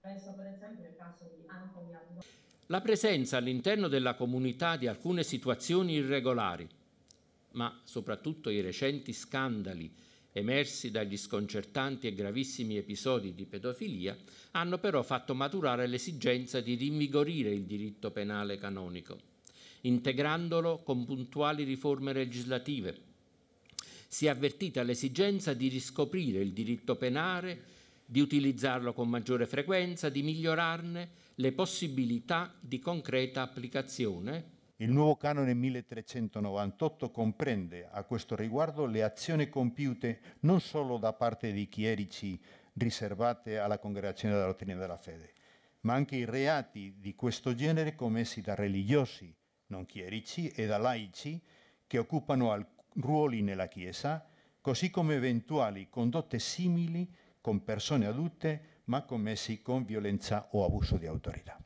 Penso per esempio al caso di La presenza all'interno della comunità di alcune situazioni irregolari, ma soprattutto i recenti scandali emersi dagli sconcertanti e gravissimi episodi di pedofilia, hanno però fatto maturare l'esigenza di rinvigorire il diritto penale canonico, integrandolo con puntuali riforme legislative. Si è avvertita l'esigenza di riscoprire il diritto penale di utilizzarlo con maggiore frequenza, di migliorarne le possibilità di concreta applicazione. Il nuovo canone 1398 comprende a questo riguardo le azioni compiute non solo da parte di chierici riservate alla congregazione della dottrina della fede, ma anche i reati di questo genere commessi da religiosi non chierici e da laici che occupano ruoli nella Chiesa, così come eventuali condotte simili con persone adulte ma commessi con violenza o abuso di autorità.